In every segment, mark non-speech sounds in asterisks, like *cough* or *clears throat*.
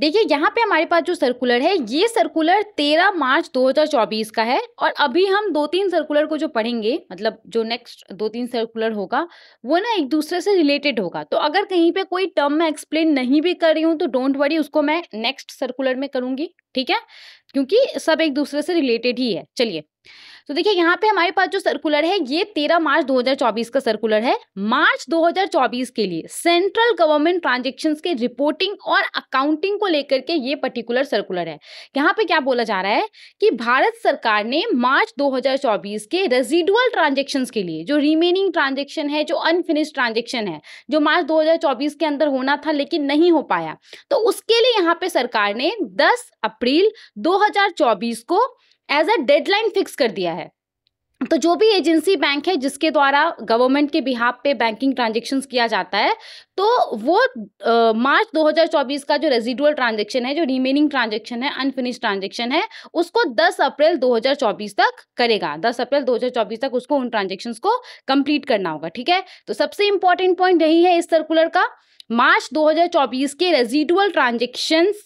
देखिए यहाँ पे हमारे पास जो सर्कुलर है ये सर्कुलर 13 मार्च 2024 का है और अभी हम दो तीन सर्कुलर को जो पढ़ेंगे मतलब जो नेक्स्ट दो तीन सर्कुलर होगा वो ना एक दूसरे से रिलेटेड होगा तो अगर कहीं पे कोई टर्म मैं एक्सप्लेन नहीं भी कर रही हूँ तो डोंट वरी उसको मैं नेक्स्ट सर्कुलर में करूँगी ठीक है क्योंकि सब एक दूसरे से रिलेटेड ही है चलिए तो देखिए यहाँ पे हमारे पास जो सर्कुलर है ये 13 मार्च 2024 का सर्कुलर है मार्च 2024 के लिए सेंट्रल गवर्नमेंट ट्रांजेक्शन के रिपोर्टिंग और अकाउंटिंग को लेकर के ये पर्टिकुलर सर्कुलर है यहाँ पे क्या बोला जा रहा है कि भारत सरकार ने मार्च 2024 के रेजिडुअल ट्रांजेक्शन के लिए जो रिमेनिंग ट्रांजेक्शन है जो अनफिनिश ट्रांजेक्शन है जो मार्च दो के अंदर होना था लेकिन नहीं हो पाया तो उसके लिए यहाँ पे सरकार ने दस अप्रैल दो को एज अ डेडलाइन फिक्स कर दिया है तो जो भी एजेंसी बैंक है जिसके द्वारा गवर्नमेंट के बिहाब पे बैंकिंग ट्रांजेक्शन किया जाता है तो वो आ, मार्च 2024 का जो रेजिडुअल ट्रांजेक्शन है जो रिमेनिंग ट्रांजेक्शन है अनफिनिश ट्रांजेक्शन है उसको 10 अप्रैल 2024 तक करेगा 10 अप्रैल 2024 तक उसको उन ट्रांजेक्शन को कंप्लीट करना होगा ठीक है तो सबसे इंपॉर्टेंट पॉइंट यही है इस सर्कुलर का मार्च 2024 के रेजिडुअल ट्रांजेक्शन्स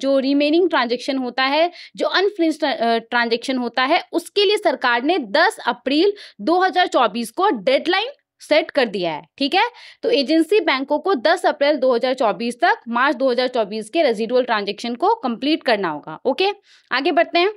जो रिमेनिंग ट्रांजेक्शन होता है जो अनफ्रिंज ट्रांजेक्शन होता है उसके लिए सरकार ने 10 अप्रैल 2024 को डेडलाइन सेट कर दिया है ठीक है तो एजेंसी बैंकों को 10 अप्रैल 2024 तक मार्च 2024 के रेजिडुअल ट्रांजेक्शन को कंप्लीट करना होगा ओके आगे बढ़ते हैं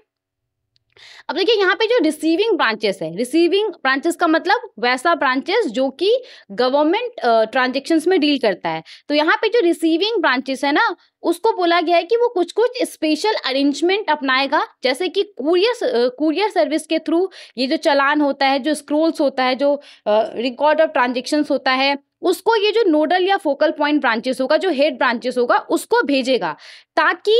अब देखिए यहाँ पे जो रिसीविंग ब्रांचेस है रिसीविंग ब्रांचेस का मतलब वैसा ब्रांचेस जो कि गवर्नमेंट ट्रांजेक्शन्स में डील करता है तो यहाँ पे जो रिसीविंग ब्रांचेस है ना उसको बोला गया है कि वो कुछ कुछ स्पेशल अरेंजमेंट अपनाएगा जैसे कि कुरियर कुरियर सर्विस के थ्रू ये जो चलान होता है जो स्क्रोल्स होता है जो रिकॉर्ड ऑफ ट्रांजेक्शन्स होता है उसको ये जो नोडल या फोकल पॉइंट ब्रांचेस होगा जो हेड ब्रांचेस होगा उसको भेजेगा ताकि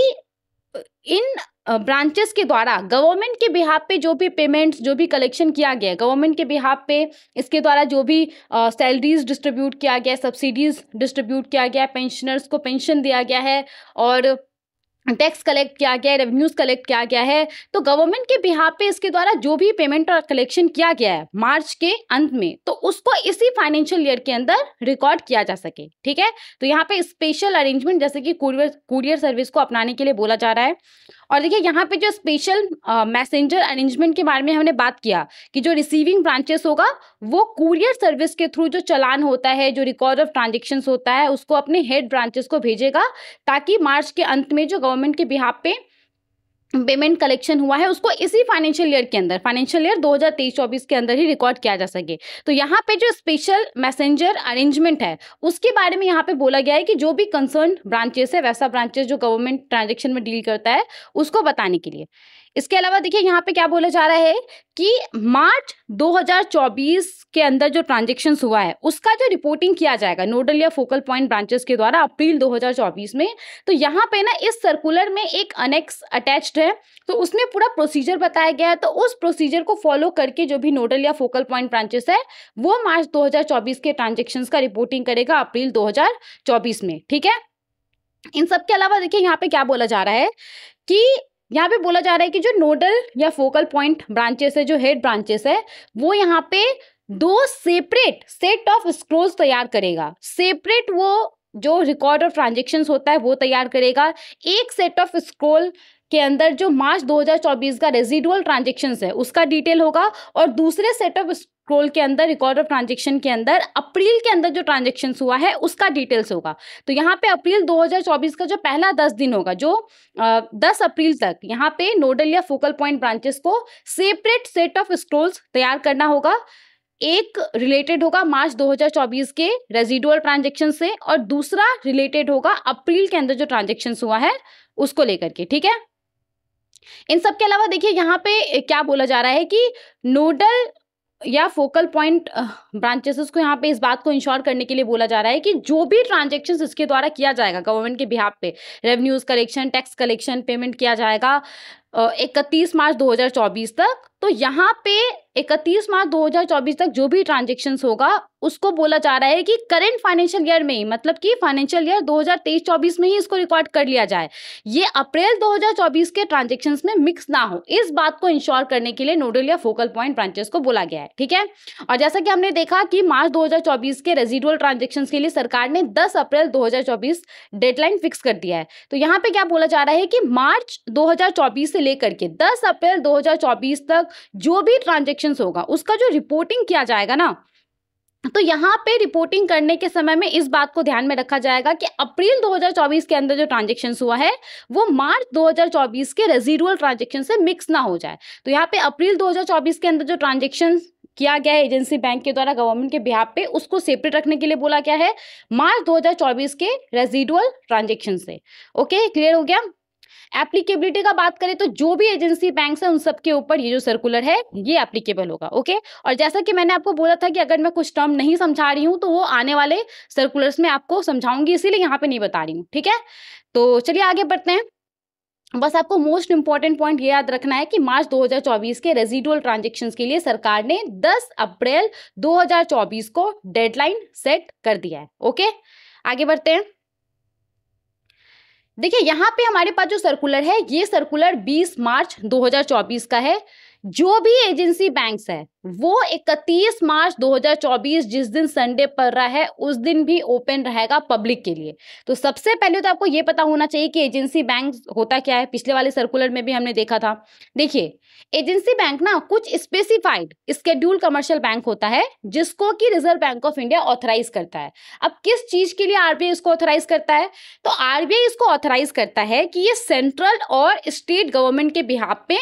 इन ब्रांचेस के द्वारा गवर्नमेंट के बिहाब पे जो भी पेमेंट्स जो भी कलेक्शन किया गया गवर्नमेंट के बिहाब पे इसके द्वारा जो भी सैलरीज डिस्ट्रीब्यूट किया गया सब्सिडीज डिस्ट्रीब्यूट किया गया पेंशनर्स को पेंशन दिया गया है और टैक्स कलेक्ट किया गया है रेवेन्यूज कलेक्ट किया गया है तो गवर्नमेंट के बिहार पे इसके द्वारा जो भी पेमेंट और कलेक्शन किया गया है मार्च के अंत में तो उसको इसी फाइनेंशियल ईयर के अंदर रिकॉर्ड किया जा सके ठीक है तो यहाँ पे स्पेशल अरेंजमेंट जैसे कि कुरियर कुरियर सर्विस को अपनाने के लिए बोला जा रहा है और देखिए यहाँ पे जो स्पेशल मैसेंजर अरेंजमेंट के बारे में हमने बात किया कि जो रिसीविंग ब्रांचेस होगा वो कुरियर सर्विस के थ्रू जो चलान होता है जो रिकॉर्ड ऑफ ट्रांजेक्शन होता है उसको अपने हेड ब्रांचेस को भेजेगा ताकि मार्च के अंत में जो गवर्नमेंट के बिहार पे पेमेंट कलेक्शन हुआ है उसको इसी फाइनेंशियल ईयर के अंदर फाइनेंशियल ईयर 2023-24 के अंदर ही रिकॉर्ड किया जा सके तो यहाँ पे जो स्पेशल मैसेंजर अरेंजमेंट है उसके बारे में यहाँ पे बोला गया है कि जो भी कंसर्न ब्रांचेस है वैसा ब्रांचेस जो गवर्नमेंट ट्रांजेक्शन में डील करता है उसको बताने के लिए इसके अलावा देखिए यहाँ पे क्या बोला जा रहा है कि मार्च 2024 के अंदर जो ट्रांजेक्शन हुआ है उसका जो रिपोर्टिंग किया जाएगा नोडल या फोकल पॉइंट ब्रांचेस के द्वारा अप्रैल 2024 में तो यहाँ पे ना इस सर्कुलर में एक अनेक्स अटैच्ड है तो उसमें पूरा प्रोसीजर बताया गया है तो उस प्रोसीजर को फॉलो करके जो भी नोडल या फोकल पॉइंट ब्रांचेस है वो मार्च दो के ट्रांजेक्शन का रिपोर्टिंग करेगा अप्रैल दो में ठीक है इन सब के अलावा देखिए यहाँ पे क्या बोला जा रहा है कि यहाँ पे बोला जा रहा है कि जो नोडल या फोकल पॉइंट ब्रांचेस है जो हेड ब्रांचेस है वो यहाँ पे दो सेपरेट सेट ऑफ स्क्रोल्स तैयार करेगा सेपरेट वो जो रिकॉर्ड ऑफ ट्रांजेक्शन होता है वो तैयार करेगा एक सेट ऑफ स्क्रोल के अंदर जो मार्च 2024 का रेजिडुअल ट्रांजेक्शन है उसका डिटेल होगा और दूसरे सेट ऑफ क्रोल के अंदर रिकॉर्ड ऑफ ट्रांजेक्शन के अंदर अप्रैल के अंदर जो ट्रांजेक्शन हुआ है उसका डिटेल्स होगा तो यहाँ पे अप्रैल 2024 का जो पहला दस दिन होगा जो दस अप्रैल तक यहाँ पे नोडल या फोकल पॉइंट ब्रांचेस को सेपरेट सेट ऑफ स्क्रोल्स तैयार करना होगा एक रिलेटेड होगा मार्च 2024 के रेजिडुअल ट्रांजेक्शन से और दूसरा रिलेटेड होगा अप्रैल के अंदर जो ट्रांजेक्शन हुआ है उसको लेकर के ठीक है इन सब के अलावा देखिए यहाँ पे क्या बोला जा रहा है कि नोडल या फोकल पॉइंट ब्रांचेस को यहाँ पे इस बात को इंश्योर करने के लिए बोला जा रहा है कि जो भी ट्रांजेक्शन इसके द्वारा किया जाएगा गवर्नमेंट के बिहाब पे revenues collection tax collection payment किया जाएगा इकतीस मार्च 2024 तक तो यहाँ पे इकतीस मार्च 2024 तक जो भी ट्रांजेक्शन होगा उसको बोला जा रहा है कि करेंट फाइनेंशियल ईयर में ही मतलब कि फाइनेंशियल ईयर 2023-24 में ही इसको रिकॉर्ड कर लिया जाए ये अप्रैल 2024 के ट्रांजेक्शन में मिक्स ना हो इस बात को इंश्योर करने के लिए नोडल या फोकल पॉइंट ब्रांचेस को बोला गया है ठीक है और जैसा कि हमने देखा कि मार्च 2024 के रेजिडुअल ट्रांजेक्शन के लिए सरकार ने दस अप्रैल दो डेडलाइन फिक्स कर दिया है तो यहाँ पे क्या बोला जा रहा है कि मार्च दो से लेकर के दस अप्रैल दो तक जो भी ट्रांजेक्शन इंस्पेक्शन होगा उसका जो रिपोर्टिंग किया जाएगा ना तो यहाँ पे रिपोर्टिंग करने के समय में इस बात को ध्यान में रखा जाएगा कि अप्रैल 2024 के अंदर जो ट्रांजेक्शन हुआ है वो मार्च 2024 के रेजिडुअल ट्रांजेक्शन से मिक्स ना हो जाए तो यहाँ पे अप्रैल 2024 के अंदर जो ट्रांजेक्शन किया गया है एजेंसी बैंक के द्वारा गवर्नमेंट के बिहार पे उसको सेपरेट रखने के लिए बोला गया है मार्च 2024 के रेजिडुअल ट्रांजेक्शन से ओके क्लियर हो गया एप्लीकेबिलिटी का बात करें तो जो भी एजेंसी बैंक है उन सबके ऊपर ये जो सर्कुलर है ये एप्लीकेबल होगा ओके और जैसा कि मैंने आपको बोला था कि अगर मैं कुछ टर्म नहीं समझा रही हूँ तो वो आने वाले सर्कुलर्स में आपको समझाऊंगी इसीलिए यहाँ पे नहीं बता रही हूँ ठीक है तो चलिए आगे बढ़ते हैं बस आपको मोस्ट इंपॉर्टेंट पॉइंट ये याद रखना है कि मार्च 2024 के रेजिडुअल ट्रांजेक्शन्स के लिए सरकार ने 10 अप्रैल 2024 को डेडलाइन सेट कर दिया है ओके आगे बढ़ते हैं देखिए यहाँ पे हमारे पास जो सर्कुलर है ये सर्कुलर 20 मार्च 2024 का है जो भी एजेंसी बैंक्स है वो 31 मार्च 2024 जिस दिन संडे पड़ रहा है उस दिन भी ओपन रहेगा पब्लिक के लिए तो सबसे पहले तो आपको ये पता होना चाहिए कि एजेंसी बैंक होता क्या है पिछले वाले सर्कुलर में भी हमने देखा था देखिए एजेंसी बैंक ना कुछ स्पेसिफाइड स्केड्यूल कमर्शियल बैंक होता है जिसको कि Reserve bank of India authorise करता है अब किस चीज के लिए आरबीआई इसको ऑथराइज करता है तो आरबीआई इसको ऑथराइज करता है कि ये सेंट्रल और स्टेट गवर्नमेंट के बिहाब पे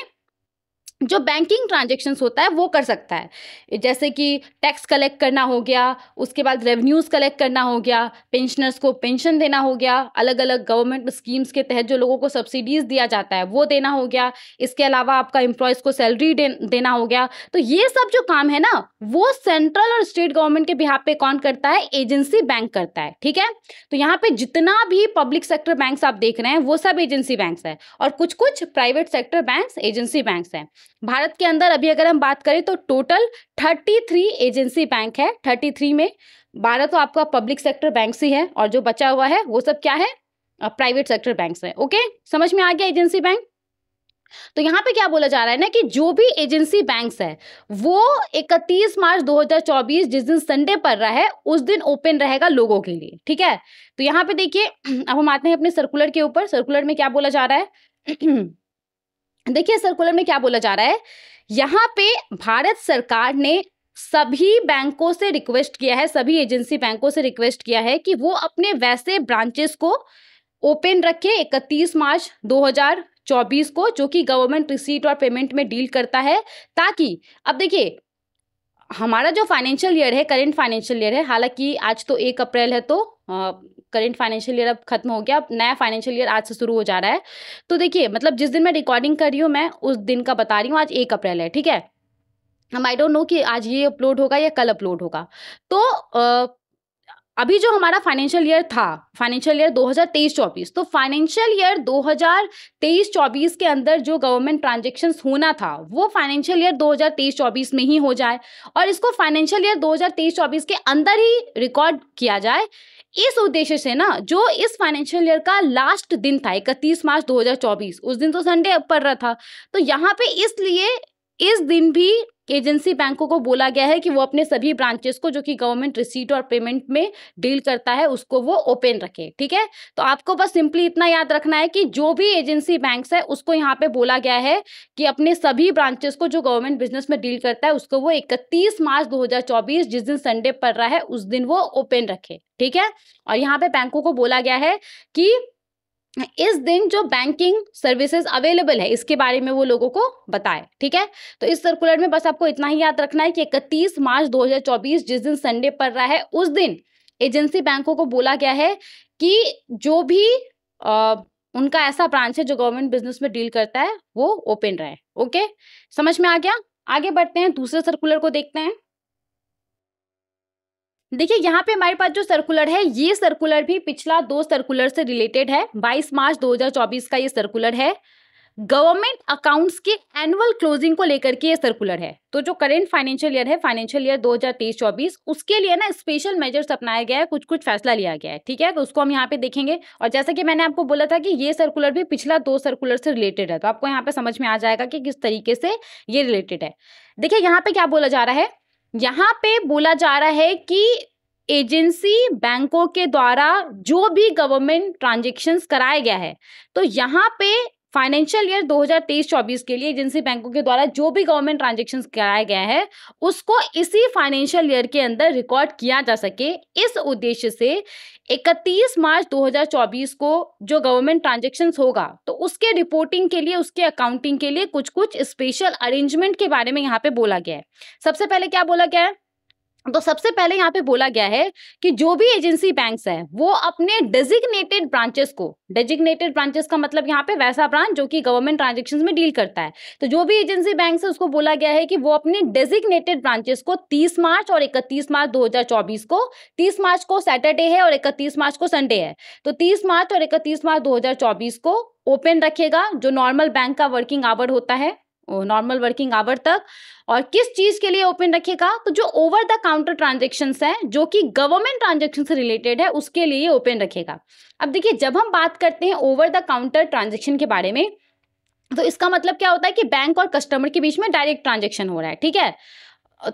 जो बैंकिंग ट्रांजेक्शन्स होता है वो कर सकता है जैसे कि टैक्स कलेक्ट करना हो गया उसके बाद रेवेन्यूज़ कलेक्ट करना हो गया पेंशनर्स को पेंशन देना हो गया अलग अलग गवर्नमेंट स्कीम्स के तहत जो लोगों को सब्सिडीज़ दिया जाता है वो देना हो गया इसके अलावा आपका एम्प्लॉयज़ को सैलरी दे, देना हो गया तो ये सब जो काम है ना वो सेंट्रल और स्टेट गवर्नमेंट के बिहार पे कौन करता है एजेंसी बैंक करता है ठीक है तो यहाँ पे जितना भी पब्लिक सेक्टर बैंक्स आप देख रहे हैं वो सब एजेंसी बैंक्स है और कुछ कुछ private sector banks agency banks हैं भारत के अंदर अभी अगर हम बात करें तो total thirty three agency bank है थर्टी थ्री में बारह तो आपका पब्लिक सेक्टर बैंक ही है और जो बचा हुआ है वो सब क्या है प्राइवेट सेक्टर बैंक है ओके समझ में आ गया एजेंसी बैंक तो यहाँ पे क्या बोला जा रहा है ना कि जो भी एजेंसी बैंक्स है वो 31 मार्च 2024 जिस दिन संडे पड़ रहा है उस दिन ओपन रहेगा लोगों के लिए ठीक है तो यहाँ पे देखिए *clears throat* अब हम आते हैं अपने सर्कुलर के ऊपर सर्कुलर में क्या बोला जा रहा है *clears throat* देखिए सर्कुलर में क्या बोला जा रहा है यहाँ पे भारत सरकार ने सभी बैंकों से रिक्वेस्ट किया है सभी एजेंसी बैंकों से रिक्वेस्ट किया है कि वो अपने वैसे ब्रांचेस को ओपन रखे 31 मार्च 2024 को जो कि गवर्नमेंट रिसीट और पेमेंट में डील करता है ताकि अब देखिए हमारा जो फाइनेंशियल ईयर है करेंट फाइनेंशियल ईयर है हालांकि आज तो एक अप्रैल है तो करेंट फाइनेंशियल ईयर अब खत्म हो गया अब नया फाइनेंशियल ईयर आज से शुरू हो जा रहा है तो देखिए मतलब जिस दिन मैं रिकॉर्डिंग कर रही हूँ मैं उस दिन का बता रही हूँ आज एक अप्रैल है ठीक है हम आई डोंट नो कि आज ये अपलोड होगा या कल अपलोड होगा तो आ, अभी जो हमारा फाइनेंशियल ईयर था फाइनेंशियल ईयर 2023-24 तो फाइनेंशियल ईयर 2023-24 के अंदर जो गवर्नमेंट ट्रांजेक्शन्स होना था वो फाइनेंशियल ईयर 2023-24 में ही हो जाए और इसको फाइनेंशियल ईयर 2023-24 के अंदर ही रिकॉर्ड किया जाए इस उद्देश्य से ना जो इस फाइनेंशियल ईयर का लास्ट दिन था इकतीस मार्च 2024 उस दिन तो संडे पड़ रहा था तो यहाँ पे इसलिए इस दिन भी एजेंसी बैंकों को बोला गया है कि वो अपने सभी ब्रांचेस को जो कि गवर्नमेंट रिसीट और पेमेंट में डील करता है उसको वो ओपन रखे ठीक है तो आपको बस सिंपली इतना याद रखना है कि जो भी एजेंसी बैंक्स है उसको यहाँ पे बोला गया है कि अपने सभी ब्रांचेस को जो गवर्नमेंट बिजनेस में डील करता है उसको वो इकतीस मार्च दो जिस दिन संडे पड़ रहा है उस दिन वो ओपन रखे ठीक है और यहाँ पे बैंकों को बोला गया है कि इस दिन जो बैंकिंग सर्विसेज अवेलेबल है इसके बारे में वो लोगों को बताए ठीक है तो इस सर्कुलर में बस आपको इतना ही याद रखना है कि 31 मार्च 2024 जिस दिन संडे पड़ रहा है उस दिन एजेंसी बैंकों को बोला गया है कि जो भी आ, उनका ऐसा ब्रांच है जो गवर्नमेंट बिजनेस में डील करता है वो ओपन रहे ओके समझ में आ गया आगे बढ़ते हैं दूसरे सर्कुलर को देखते हैं देखिए यहाँ पे हमारे पास जो सर्कुलर है ये सर्कुलर भी पिछला दो सर्कुलर से रिलेटेड है 22 मार्च 2024 का ये सर्कुलर है गवर्नमेंट अकाउंट्स के एनुअल क्लोजिंग को लेकर के ये सर्कुलर है तो जो करेंट फाइनेंशियल ईयर है फाइनेंशियल ईयर 2023-24 उसके लिए ना स्पेशल मेजर्स अपनाया गया है कुछ कुछ फैसला लिया गया है ठीक है तो उसको हम यहाँ पे देखेंगे और जैसा कि मैंने आपको बोला था कि ये सर्कुलर भी पिछला दो सर्कुलर से रिलेटेड है तो आपको यहाँ पे समझ में आ जाएगा कि किस तरीके से ये रिलेटेड है देखिए यहाँ पे क्या बोला जा रहा है यहाँ पे बोला जा रहा है कि एजेंसी बैंकों के द्वारा जो भी गवर्नमेंट ट्रांजेक्शन कराया गया है तो यहाँ पे फाइनेंशियल ईयर 2023-24 के लिए एजेंसी बैंकों के द्वारा जो भी गवर्नमेंट ट्रांजेक्शन कराया गया है उसको इसी फाइनेंशियल ईयर के अंदर रिकॉर्ड किया जा सके इस उद्देश्य से 31 मार्च 2024 को जो गवर्नमेंट ट्रांजेक्शन होगा तो उसके रिपोर्टिंग के लिए उसके अकाउंटिंग के लिए कुछ कुछ स्पेशल अरेंजमेंट के बारे में यहाँ पे बोला गया है सबसे पहले क्या बोला गया है तो सबसे पहले यहाँ पे बोला गया है कि जो भी एजेंसी बैंक्स हैं वो अपने डेजिग्नेटेड ब्रांचेस को डेजिग्नेटेड ब्रांचेस का मतलब यहाँ पे वैसा ब्रांच जो कि गवर्नमेंट ट्रांजेक्शन में डील करता है तो जो भी एजेंसी बैंक है उसको बोला गया है कि वो अपने डेजिग्नेटेड ब्रांचेस को 30 मार्च और 31 मार्च 2024 को 30 मार्च को सैटरडे है और 31 मार्च को संडे है तो 30 मार्च और 31 मार्च 2024 को ओपन रखेगा जो नॉर्मल बैंक का वर्किंग आवर होता है नॉर्मल वर्किंग आवर तक और किस चीज़ के लिए ओपन रखेगा तो जो ओवर द काउंटर ट्रांजेक्शन है जो कि गवर्नमेंट ट्रांजेक्शन से रिलेटेड है उसके लिए ओपन रखेगा अब देखिए जब हम बात करते हैं ओवर द काउंटर ट्रांजेक्शन के बारे में तो इसका मतलब क्या होता है कि बैंक और कस्टमर के बीच में डायरेक्ट ट्रांजेक्शन हो रहा है ठीक है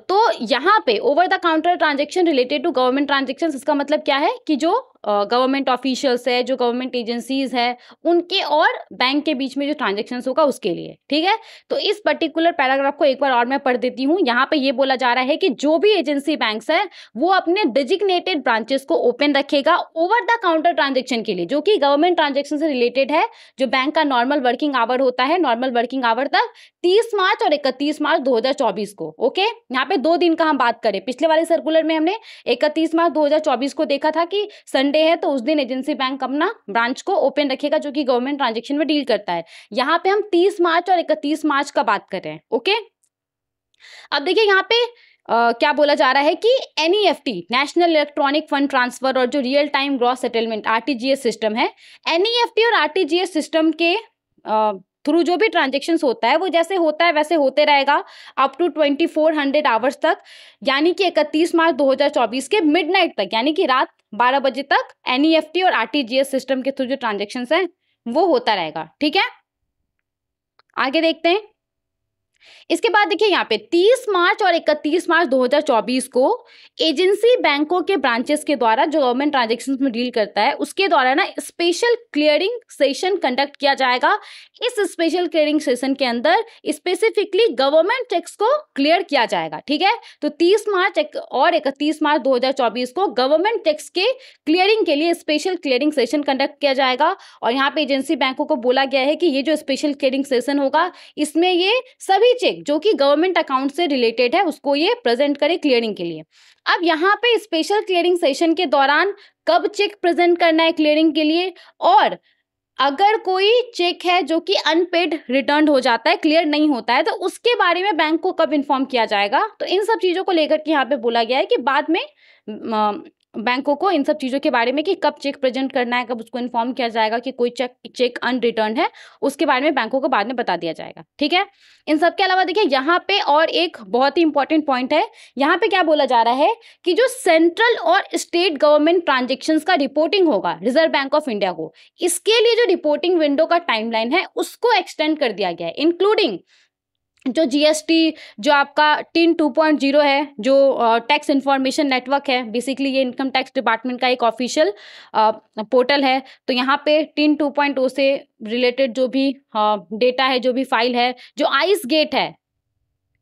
तो यहाँ पे over the counter transaction related to government transaction इसका मतलब क्या है कि जो गवर्नमेंट ऑफिशियल्स है जो गवर्नमेंट एजेंसीज है उनके और बैंक के बीच में जो ट्रांजेक्शन होगा उसके लिए ठीक है तो इस पर्टिकुलर पैराग्राफ को एक बार और मैं पढ़ देती हूँ यहाँ पे ये बोला जा रहा है कि जो भी एजेंसी बैंक है वो अपने डिजिग्नेटेड ब्रांचेस को ओपन रखेगा ओवर द काउंटर ट्रांजेक्शन के लिए जो कि गवर्नमेंट ट्रांजेक्शन से रिलेटेड है जो बैंक का नॉर्मल वर्किंग आवर होता है नॉर्मल वर्किंग आवर तक तीस मार्च और इकतीस मार्च दो को ओके यहाँ पे दो दिन का हम बात करें पिछले वाले सर्कुलर में हमने इकतीस मार्च दो को देखा था कि संडे मंडे है तो उस दिन एजेंसी बैंक अपना ब्रांच को ओपन रखेगा जो कि गवर्नमेंट ट्रांजेक्शन में डील करता है यहाँ पे हम तीस मार्च और इकतीस मार्च का बात कर रहे हैं ओके अब देखिए यहाँ पे Uh, क्या बोला जा रहा है कि N national electronic fund transfer और जो real time gross settlement RTGS system है एन e और आरटीजीएस सिस्टम के uh, थ्रू जो भी ट्रांजेक्शन होता है वो जैसे होता है वैसे होते रहेगा अप टू हंड्रेड आवर्स तक यानी कि इकतीस मार्च दो हजार चौबीस के मिड नाइट तक यानी कि रात बारह बजे तक एफ टी e और आरटीजीएस सिस्टम के थ्रू जो ट्रांजेक्शन है वो होता रहेगा ठीक है आगे देखते हैं इसके बाद देखिए यहाँ पे 30 मार्च और 31 मार्च 2024 को एजेंसी बैंकों के ब्रांचेस के द्वारा जो गवर्नमेंट ट्रांजेक्शन में डील करता है उसके द्वारा ना स्पेशल क्लियरिंग सेशन कंडक्ट किया जाएगा इस स्पेशल क्लियरिंग सेशन के अंदर स्पेसिफिकली गवर्नमेंट चेक्स को क्लियर किया जाएगा ठीक है तो तीस मार्च और इकतीस मार्च दो को गवर्नमेंट टैक्स के क्लियरिंग के लिए स्पेशल क्लियरिंग सेशन कंडक्ट किया जाएगा और यहाँ पे एजेंसी बैंकों को बोला गया है कि ये जो स्पेशल क्लियरिंग सेशन होगा इसमें ये सभी सभी चेक जो कि गवर्नमेंट अकाउंट से रिलेटेड है उसको ये प्रेजेंट करे क्लियरिंग के लिए अब यहाँ पे स्पेशल क्लियरिंग सेशन के दौरान कब चेक प्रेजेंट करना है क्लियरिंग के लिए और अगर कोई चेक है जो कि अनपेड रिटर्न हो जाता है क्लियर नहीं होता है तो उसके बारे में बैंक को कब इन्फॉर्म किया जाएगा तो इन सब चीज़ों को लेकर के यहाँ पे बोला गया है कि बाद में बैंकों को इन सब चीज़ों के बारे में कि कब चेक प्रेजेंट करना है कब उसको इन्फॉर्म किया जाएगा कि कोई चेक चेक अनरिटर्न है उसके बारे में बैंकों को बाद में बता दिया जाएगा ठीक है इन सब के अलावा देखिए यहाँ पे और एक बहुत ही इंपॉर्टेंट पॉइंट है यहाँ पे क्या बोला जा रहा है कि जो सेंट्रल और स्टेट गवर्नमेंट ट्रांजेक्शन का रिपोर्टिंग होगा रिजर्व बैंक ऑफ इंडिया को इसके लिए जो रिपोर्टिंग विंडो का टाइमलाइन है उसको एक्सटेंड कर दिया गया है इंक्लूडिंग जो जीएसटी जो आपका टिन जीरो है जो टैक्स इन्फॉर्मेशन नेटवर्क है बेसिकली ये इनकम टैक्स डिपार्टमेंट का एक ऑफिशियल पोर्टल है तो यहाँ पे टिन ओ से रिलेटेड जो भी डेटा है जो भी फाइल है जो आइस गेट है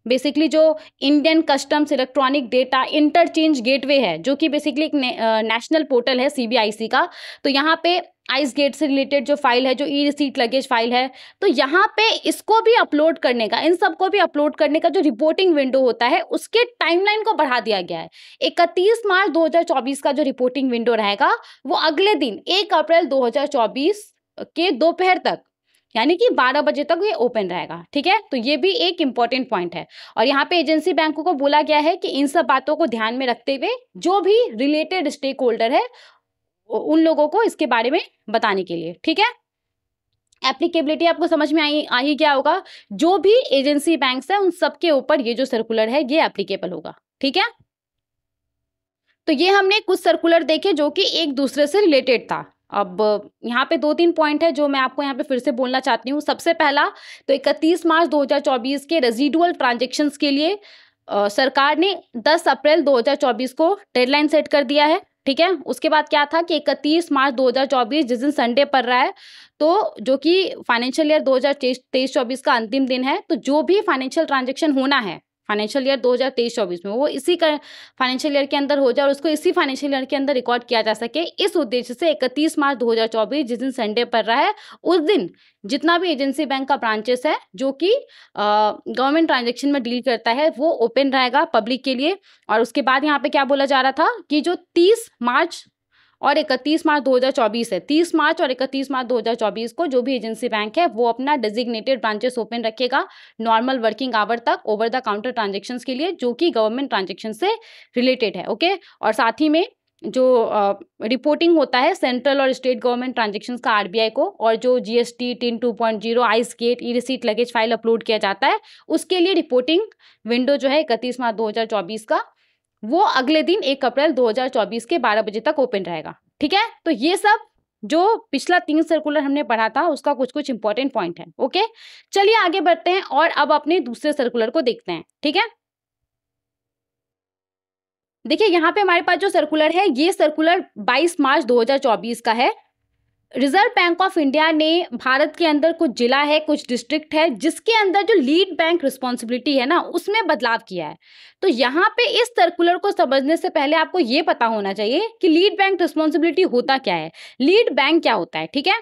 बेसिकली जो Indian customs electronic data interchange gateway है जो कि बेसिकली एक नेशनल पोर्टल है सीबीआईसी का तो यहाँ पे आइस गेट से रिलेटेड जो फाइल है जो ई रिसीट लगेज फाइल है तो यहाँ पे इसको भी अपलोड करने का इन सबको भी अपलोड करने का जो रिपोर्टिंग विंडो होता है उसके टाइमलाइन को बढ़ा दिया गया है 31 मार्च 2024 का जो रिपोर्टिंग विंडो रहेगा वो अगले दिन 1 अप्रैल 2024 के दोपहर तक यानी कि 12 बजे तक ये ओपन रहेगा ठीक है तो ये भी एक इम्पॉर्टेंट पॉइंट है और यहाँ पे एजेंसी बैंकों को बोला गया है कि इन सब बातों को ध्यान में रखते हुए जो भी रिलेटेड स्टेक होल्डर है उन लोगों को इसके बारे में बताने के लिए ठीक है एप्लीकेबिलिटी आपको समझ में आई आई क्या होगा जो भी एजेंसी बैंक है उन सबके ऊपर ये जो सर्कुलर है ये एप्लीकेबल होगा ठीक है तो ये हमने कुछ सर्कुलर देखे जो कि एक दूसरे से रिलेटेड था अब यहाँ पे दो तीन पॉइंट है जो मैं आपको यहाँ पे फिर से बोलना चाहती हूँ सबसे पहला तो 31 मार्च 2024 के रेजिडुअल ट्रांजेक्शन्स के लिए आ, सरकार ने 10 अप्रैल 2024 को डेडलाइन सेट कर दिया है ठीक है उसके बाद क्या था कि 31 मार्च 2024 जिस दिन संडे पड़ रहा है तो जो कि फाइनेंशियल ईयर दो हज़ार का अंतिम दिन है तो जो भी फाइनेंशियल ट्रांजेक्शन होना है फाइनेंशियल ईयर 2023-24 में वो इसी का फाइनेंशियल ईयर के अंदर हो जाए और उसको इसी फाइनेंशियल ईयर के अंदर रिकॉर्ड किया जा सके इस उद्देश्य से 31 मार्च 2024 जिस दिन संडे पड़ रहा है उस दिन जितना भी एजेंसी बैंक का ब्रांचेस है जो कि गवर्नमेंट ट्रांजेक्शन में डील करता है वो ओपन रहेगा पब्लिक के लिए और उसके बाद यहाँ पे क्या बोला जा रहा था कि जो तीस मार्च और 31 मार्च 2024 है 30 मार्च और 31 मार्च 2024 को जो भी एजेंसी बैंक है वो अपना डेजिग्नेटेड ब्रांचेस ओपन रखेगा नॉर्मल वर्किंग आवर तक ओवर द काउंटर ट्रांजेक्शन्स के लिए जो कि गवर्नमेंट ट्रांजेक्शन से रिलेटेड है ओके और साथ ही में जो रिपोर्टिंग uh, होता है सेंट्रल और स्टेट गवर्नमेंट ट्रांजेक्शन का आरबीआई को और जो GST TIN two point zero ICEGATE e receipt luggage file upload किया जाता है उसके लिए रिपोर्टिंग विंडो जो है इकतीस मार्च चौबीस का वो अगले दिन एक अप्रैल 2024 के 12 बजे तक ओपन रहेगा ठीक है तो ये सब जो पिछला तीन सर्कुलर हमने पढ़ा था उसका कुछ कुछ इंपॉर्टेंट पॉइंट है ओके चलिए आगे बढ़ते हैं और अब अपने दूसरे सर्कुलर को देखते हैं ठीक है देखिए यहाँ पे हमारे पास जो सर्कुलर है ये सर्कुलर 22 मार्च 2024 का है रिजर्व बैंक ऑफ इंडिया ने भारत के अंदर कुछ जिला है कुछ डिस्ट्रिक्ट है जिसके अंदर जो लीड बैंक रिस्पॉन्सिबिलिटी है ना उसमें बदलाव किया है तो यहाँ पे इस सर्कुलर को समझने से पहले आपको ये पता होना चाहिए कि लीड बैंक रिस्पॉन्सिबिलिटी होता क्या है लीड बैंक क्या होता है ठीक है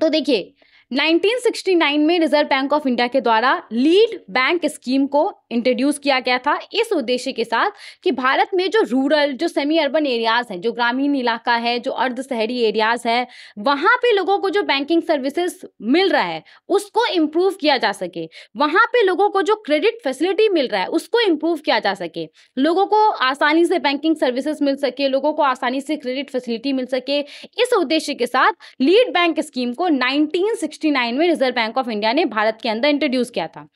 तो देखिए 1969 में रिजर्व बैंक ऑफ इंडिया के द्वारा लीड बैंक स्कीम को इंट्रोड्यूस किया गया था इस उद्देश्य के साथ कि भारत में जो रूरल जो सेमी अर्बन एरियाज़ हैं जो ग्रामीण इलाका है जो अर्ध शहरी एरियाज़ है वहाँ पे लोगों को जो बैंकिंग सर्विसेज मिल रहा है उसको इम्प्रूव किया जा सके वहाँ पे लोगों को जो क्रेडिट फैसिलिटी मिल रहा है उसको इम्प्रूव किया जा सके लोगों को आसानी से बैंकिंग सर्विसेज मिल सके लोगों को आसानी से क्रेडिट फैसिलिटी मिल सके इस उद्देश्य के साथ लीड बैंक स्कीम को नाइनटीन में रिजर्व बैंक ऑफ इंडिया ने भारत के अंदर इंट्रोड्यूस किया था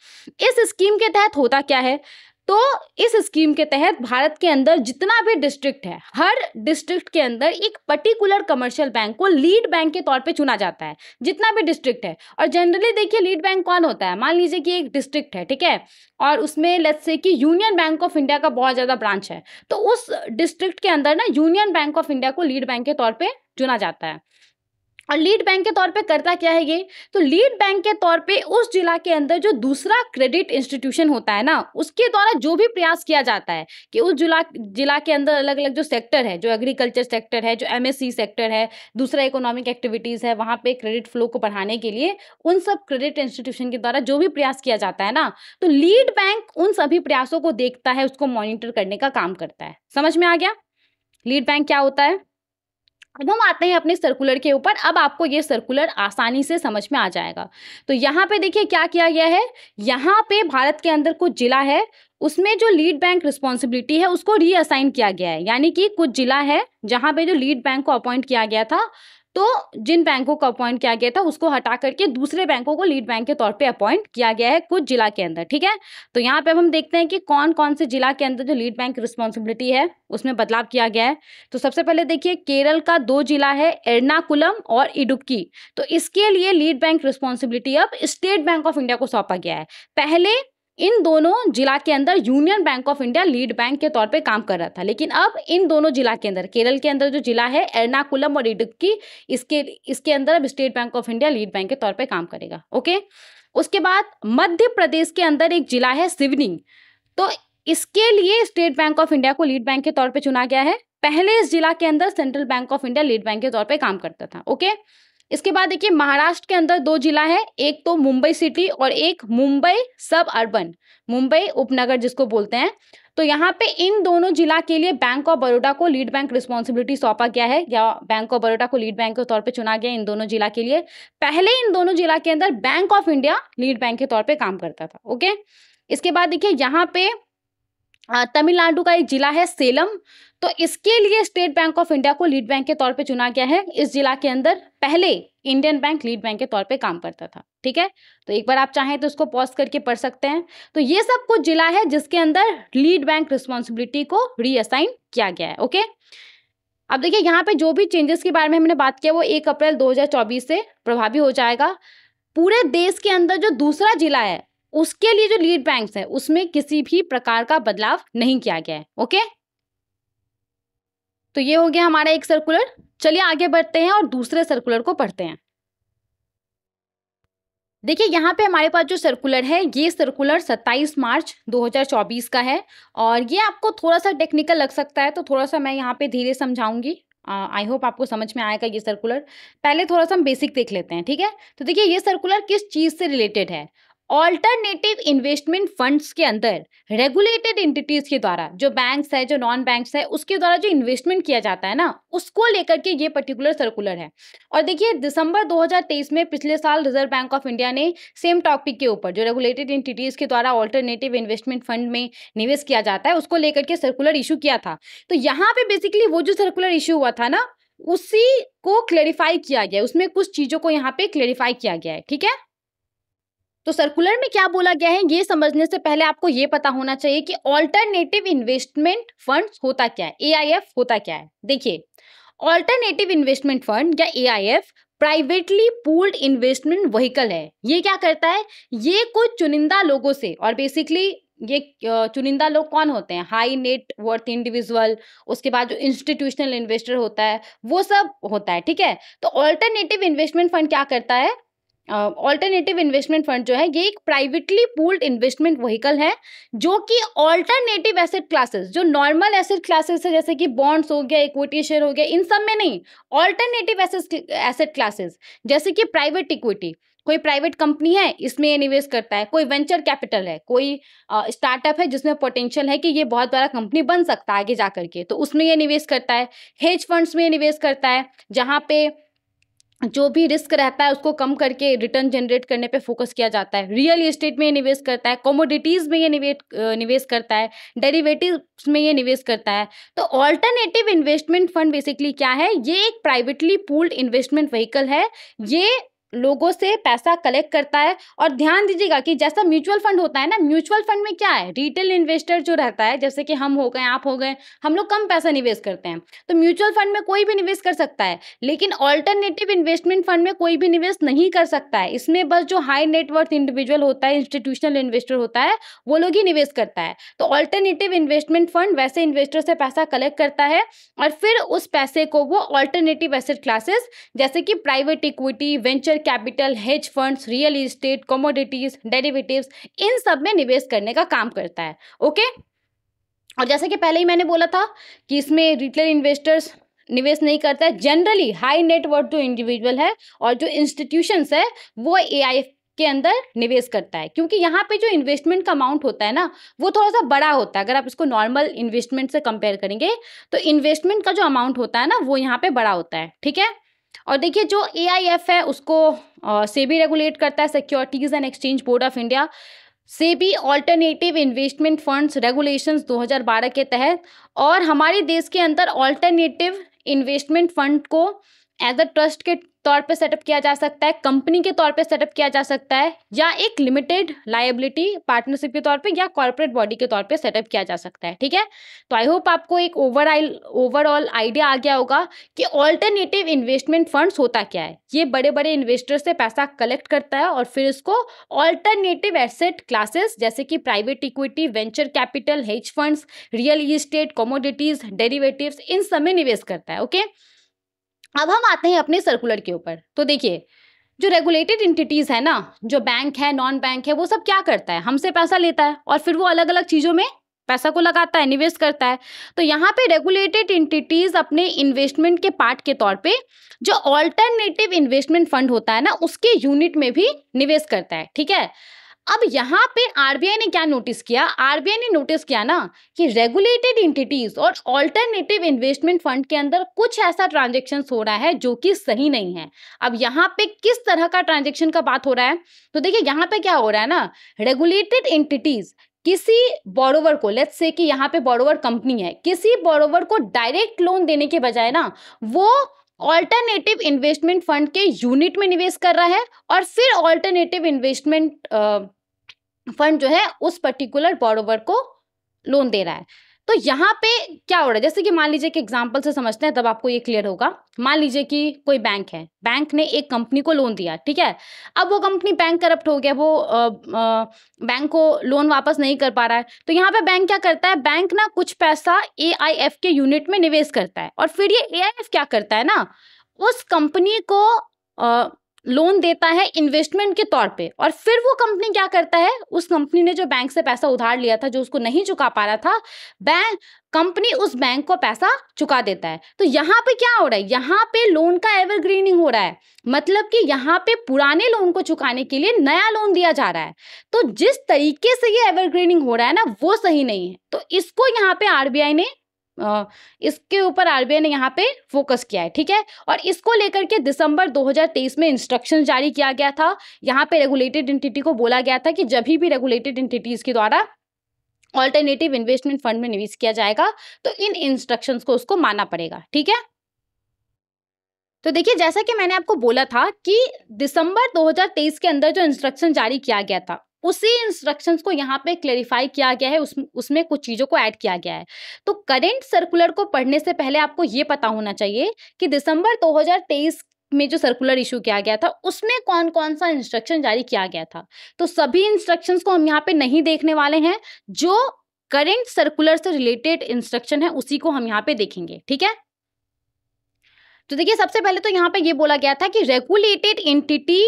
इस स्कीम के तहत होता क्या है तो इस स्कीम के तहत भारत के अंदर जितना भी डिस्ट्रिक्ट है हर डिस्ट्रिक्ट के अंदर एक पर्टिकुलर कमर्शियल बैंक को लीड बैंक के तौर पे चुना जाता है जितना भी डिस्ट्रिक्ट है और जनरली देखिए लीड बैंक कौन होता है मान लीजिए कि एक डिस्ट्रिक्ट है ठीक है और उसमें लेट्स से कि यूनियन बैंक ऑफ इंडिया का बहुत ज़्यादा ब्रांच है तो उस डिस्ट्रिक्ट के अंदर ना यूनियन बैंक ऑफ इंडिया को लीड बैंक के तौर पर चुना जाता है और लीड बैंक के तौर पे करता क्या है ये तो लीड बैंक के तौर पे उस जिला के अंदर जो दूसरा क्रेडिट इंस्टीट्यूशन होता है ना उसके द्वारा जो भी प्रयास किया जाता है कि उस जिला जिला के अंदर अलग अलग जो सेक्टर है जो एग्रीकल्चर सेक्टर है जो एमएससी सेक्टर है दूसरा इकोनॉमिक एक्टिविटीज़ है वहां पर क्रेडिट फ्लो को बढ़ाने के लिए उन सब क्रेडिट इंस्टीट्यूशन के द्वारा जो भी प्रयास किया जाता है ना तो लीड बैंक उन सभी प्रयासों को देखता है उसको मॉनिटर करने का काम करता है समझ में आ गया लीड बैंक क्या होता है अब हम आते हैं अपने सर्कुलर के ऊपर अब आपको ये सर्कुलर आसानी से समझ में आ जाएगा तो यहाँ पे देखिए क्या किया गया है यहाँ पे भारत के अंदर कुछ जिला है उसमें जो लीड बैंक रिस्पॉन्सिबिलिटी है उसको रीअसाइन किया गया है यानी कि कुछ जिला है जहाँ पे जो लीड बैंक को अपॉइंट किया गया था तो जिन बैंकों को अपॉइंट किया गया था उसको हटा करके दूसरे बैंकों को लीड बैंक के तौर पर अपॉइंट किया गया है कुछ जिला के अंदर ठीक है तो यहाँ पे अब हम देखते हैं कि कौन कौन से जिला के अंदर जो लीड बैंक रिस्पॉन्सिबिलिटी है उसमें बदलाव किया गया है तो सबसे पहले देखिए केरल का दो जिला है एर्नाकुलम और इडुक्की तो इसके लिए लीड बैंक रिस्पॉन्सिबिलिटी अब स्टेट बैंक ऑफ इंडिया को सौंपा गया है पहले इन दोनों जिला के अंदर union bank of India lead bank के तौर पे काम कर रहा था लेकिन अब इन दोनों जिला के अंदर केरल के अंदर जो जिला है एर्नाकुलम और इडुक्की इसके इसके अंदर अब state bank of India lead bank के तौर पे काम करेगा ओके उसके बाद मध्य प्रदेश के अंदर एक जिला है सिवनिंग तो इसके लिए स्टेट बैंक ऑफ इंडिया को लीड बैंक के तौर पर चुना गया है पहले इस जिला के अंदर central bank of India lead bank के तौर पर काम करता था ओके इसके बाद देखिए महाराष्ट्र के अंदर दो जिला है एक तो मुंबई सिटी और एक मुंबई सब अर्बन मुंबई उपनगर जिसको बोलते हैं तो यहाँ पे इन दोनों जिला के लिए बैंक ऑफ बड़ौदा को लीड बैंक रिस्पॉन्सिबिलिटी सौंपा गया है या बैंक ऑफ बड़ौदा को लीड बैंक के तौर पे चुना गया इन दोनों जिला के लिए पहले इन दोनों जिला के अंदर bank of India lead bank के तौर पे काम करता था ओके इसके बाद देखिए यहाँ पे तमिलनाडु का एक जिला है सेलम तो इसके लिए स्टेट बैंक ऑफ इंडिया को लीड बैंक के तौर पे चुना गया है इस जिला के अंदर पहले इंडियन बैंक लीड बैंक के तौर पे काम करता था ठीक है तो एक बार आप चाहें तो इसको पॉज करके पढ़ सकते हैं तो ये सब कुछ जिला है जिसके अंदर लीड बैंक रिस्पॉन्सिबिलिटी को रीअसाइन किया गया है ओके अब देखिए यहाँ पे जो भी चेंजेस के बारे में हमने बात किया वो एक अप्रैल दो से प्रभावी हो जाएगा पूरे देश के अंदर जो दूसरा जिला है उसके लिए जो लीड बैंक है उसमें किसी भी प्रकार का बदलाव नहीं किया गया है ओके तो ये हो गया हमारा एक सर्कुलर चलिए आगे बढ़ते हैं और दूसरे सर्कुलर को पढ़ते हैं देखिए यहाँ पे हमारे पास जो सर्कुलर है ये सर्कुलर 27 मार्च 2024 का है और ये आपको थोड़ा सा टेक्निकल लग सकता है तो थोड़ा सा मैं यहाँ पे धीरे समझाऊंगी आई होप आपको समझ में आएगा ये सर्कुलर पहले थोड़ा सा हम बेसिक देख लेते हैं ठीक है तो देखिए ये सर्कुलर किस चीज़ से रिलेटेड है ऑल्टरनेटिव इन्वेस्टमेंट फंड्स के अंदर रेगुलेटेड इंटिटीज के द्वारा जो बैंक्स है जो नॉन बैंक्स है उसके द्वारा जो इन्वेस्टमेंट किया जाता है ना उसको लेकर के ये पर्टिकुलर सर्कुलर है और देखिए दिसंबर 2023 में पिछले साल रिजर्व बैंक ऑफ इंडिया ने सेम टॉपिक के ऊपर जो रेगुलेटेड इंटिटीज के द्वारा ऑल्टरनेटिव इन्वेस्टमेंट फंड में निवेश किया जाता है उसको लेकर के सर्कुलर इशू किया था तो यहाँ पे बेसिकली वो जो सर्कुलर इशू हुआ था ना उसी को क्लेरिफाई किया गया उसमें कुछ चीजों को यहाँ पे क्लेरिफाई किया गया है ठीक है तो सर्कुलर में क्या बोला गया है ये समझने से पहले आपको ये पता होना चाहिए कि ऑल्टरनेटिव इन्वेस्टमेंट फंड होता क्या है ए होता क्या है देखिए ऑल्टरनेटिव इन्वेस्टमेंट फंड या a privately pooled investment vehicle है ये क्या करता है ये कुछ चुनिंदा लोगों से और बेसिकली ये चुनिंदा लोग कौन होते हैं हाई नेट वर्थ इंडिविजुअल उसके बाद जो इंस्टीट्यूशनल इन्वेस्टर होता है वो सब होता है ठीक है तो ऑल्टरनेटिव इन्वेस्टमेंट फंड क्या करता है ऑल्टरनेटिव इन्वेस्टमेंट फंड जो है ये एक प्राइवेटली पूल्ड इन्वेस्टमेंट वहीकल है जो कि ऑल्टरनेटिव एसेट क्लासेस जो नॉर्मल एसेट क्लासेस है जैसे कि बॉन्ड्स हो गया इक्विटी शेयर हो गया इन सब में नहीं ऑल्टरनेटिव एसेट एसेट क्लासेस जैसे कि प्राइवेट इक्विटी कोई प्राइवेट कंपनी है इसमें ये निवेश करता है कोई वेंचर कैपिटल है कोई स्टार्टअप है जिसमें पोटेंशियल है कि ये बहुत बड़ा कंपनी बन सकता है आगे जा करके तो उसमें ये निवेश करता है हेज फंड्स में ये निवेश करता है जहाँ पे जो भी रिस्क रहता है उसको कम करके रिटर्न जनरेट करने पे फोकस किया जाता है रियल इस्टेट में ये निवेश करता है कॉमोडिटीज़ में ये निवेश करता है डेरिवेटिव्स में ये निवेश करता है तो ऑल्टरनेटिव इन्वेस्टमेंट फंड बेसिकली क्या है ये एक प्राइवेटली पूल्ड इन्वेस्टमेंट व्हीकल है ये लोगों से पैसा कलेक्ट करता है और ध्यान दीजिएगा कि जैसा म्यूचुअल फंड होता है ना म्यूचुअल फंड में क्या है रिटेल इन्वेस्टर जो रहता है जैसे कि हम हो गए आप हो गए हम लोग कम पैसा निवेश करते हैं तो म्यूचुअल फंड में कोई भी निवेश कर सकता है लेकिन ऑल्टरनेटिव इन्वेस्टमेंट फंड में कोई भी निवेश नहीं कर सकता है इसमें बस जो हाई नेटवर्थ इंडिविजुअल होता है इंस्टीट्यूशनल इन्वेस्टर होता है वो लोग ही निवेश करता है तो ऑल्टरनेटिव इन्वेस्टमेंट फंड वैसे इन्वेस्टर से पैसा कलेक्ट करता है और फिर उस पैसे को वो ऑल्टरनेटिव एसेट क्लासेस जैसे कि private equity venture capital hedge funds real estate commodities derivatives इन सब में निवेश करने का काम करता है ओके और जैसा कि पहले ही मैंने बोला था कि इसमें रिटेल इन्वेस्टर्स निवेश नहीं करता है जनरली हाई नेटवर्थ जो इंडिविजुअल है और जो इंस्टीट्यूशंस है वो ए के अंदर निवेश करता है क्योंकि यहाँ पे जो इन्वेस्टमेंट का अमाउंट होता है ना वो थोड़ा सा बड़ा होता है अगर आप इसको नॉर्मल इन्वेस्टमेंट से कंपेयर करेंगे तो इन्वेस्टमेंट का जो अमाउंट होता है ना वो यहाँ पे बड़ा होता है ठीक है और देखिए जो ए है उसको से भी रेगुलेट करता है securities and exchange board of India से भी ऑल्टरनेटिव इन्वेस्टमेंट फंड्स रेगुलेशंस 2012 के तहत और हमारे देश के अंदर ऑल्टरनेटिव इन्वेस्टमेंट फंड को एज अ ट्रस्ट के तौर पे सेटअप किया जा सकता है कंपनी के तौर पे सेटअप किया जा सकता है या एक लिमिटेड लाइबिलिटी पार्टनरशिप के तौर पे या कॉर्पोरेट बॉडी के तौर पे सेटअप किया जा सकता है ठीक है तो आई होप आपको एक ओवर ओवरऑल आइडिया आ गया होगा कि ऑल्टरनेटिव इन्वेस्टमेंट फंड्स होता क्या है ये बड़े बड़े इन्वेस्टर से पैसा कलेक्ट करता है और फिर इसको ऑल्टरनेटिव एसेट क्लासेस जैसे कि private equity venture capital hedge funds real estate commodities derivative इन सब में निवेश करता है ओके okay? अब हम आते हैं अपने सर्कुलर के ऊपर तो देखिए जो रेगुलेटेड इंटिटीज़ है ना जो बैंक है नॉन बैंक है वो सब क्या करता है हमसे पैसा लेता है और फिर वो अलग अलग चीज़ों में पैसा को लगाता है निवेश करता है तो यहाँ पे रेगुलेटेड इंटिटीज़ अपने इन्वेस्टमेंट के पार्ट के तौर पे जो ऑल्टरनेटिव इन्वेस्टमेंट फंड होता है ना उसके यूनिट में भी निवेश करता है ठीक है अब यहाँ पे आरबीआई ने क्या नोटिस किया आरबीआई ने नोटिस किया ना कि रेगुलेटेड इंटिटीज और ऑल्टरनेटिव इन्वेस्टमेंट फंड के अंदर कुछ ऐसा ट्रांजेक्शन हो रहा है जो कि सही नहीं है अब यहाँ पे किस तरह का ट्रांजेक्शन का बात हो रहा है तो देखिए यहाँ पे क्या हो रहा है ना रेगुलेटेड इंटिटीज किसी बोरोवर को लेट्स से कि यहाँ पे बोरोवर कंपनी है किसी बोरोवर को डायरेक्ट लोन देने के बजाय ना वो ऑल्टरनेटिव इन्वेस्टमेंट फंड के यूनिट में निवेश कर रहा है और फिर ऑल्टरनेटिव इन्वेस्टमेंट फंड जो है उस पर्टिकुलर बॉरोवर को लोन दे रहा है तो यहाँ पे क्या हो रहा है जैसे कि मान लीजिए कि एग्जाम्पल से समझते हैं तब आपको ये क्लियर होगा मान लीजिए कि कोई बैंक है बैंक ने एक कंपनी को लोन दिया ठीक है अब वो कंपनी बैंक करप्ट हो गया वो आ, आ, बैंक को लोन वापस नहीं कर पा रहा है तो यहाँ पे बैंक क्या करता है बैंक ना कुछ पैसा ए के यूनिट में निवेश करता है और फिर ये ए क्या करता है ना उस कंपनी को आ, लोन देता है इन्वेस्टमेंट के तौर पे और फिर वो कंपनी क्या करता है उस कंपनी ने जो बैंक से पैसा उधार लिया था जो उसको नहीं चुका पा रहा था बैंक कंपनी उस बैंक को पैसा चुका देता है तो यहाँ पे क्या हो रहा है यहाँ पे लोन का एवरग्रीनिंग हो रहा है मतलब कि यहाँ पे पुराने लोन को चुकाने के लिए नया लोन दिया जा रहा है तो जिस तरीके से ये एवरग्रीनिंग हो रहा है ना वो सही नहीं है तो इसको यहाँ पे आरबीआई ने इसके ऊपर आरबीआई ने यहाँ पे फोकस किया है ठीक है और इसको लेकर के दिसंबर 2023 में इंस्ट्रक्शन जारी किया गया था यहाँ पे रेगुलेटेड एंटिटी को बोला गया था कि जब भी रेगुलेटेड एंटिटीज के द्वारा ऑल्टरनेटिव इन्वेस्टमेंट फंड में निवेश किया जाएगा तो इन इंस्ट्रक्शन को उसको माना पड़ेगा ठीक है तो देखिए जैसा कि मैंने आपको बोला था कि दिसंबर 2023 के अंदर जो इंस्ट्रक्शन जारी किया गया था उसी इंस्ट्रक्शंस को यहाँ पे क्लेरिफाई किया गया है उस, उसमें कुछ चीज़ों को ऐड किया गया है तो करेंट सर्कुलर को पढ़ने से पहले आपको ये पता होना चाहिए कि दिसंबर 2023 में जो सर्कुलर इशू किया गया था उसमें कौन कौन सा इंस्ट्रक्शन जारी किया गया था तो सभी इंस्ट्रक्शंस को हम यहाँ पे नहीं देखने वाले हैं जो करेंट सर्कुलर से रिलेटेड इंस्ट्रक्शन है उसी को हम यहाँ पे देखेंगे ठीक है तो देखिए सबसे पहले तो यहाँ पे ये बोला गया था कि रेगुलेटेड एंटिटी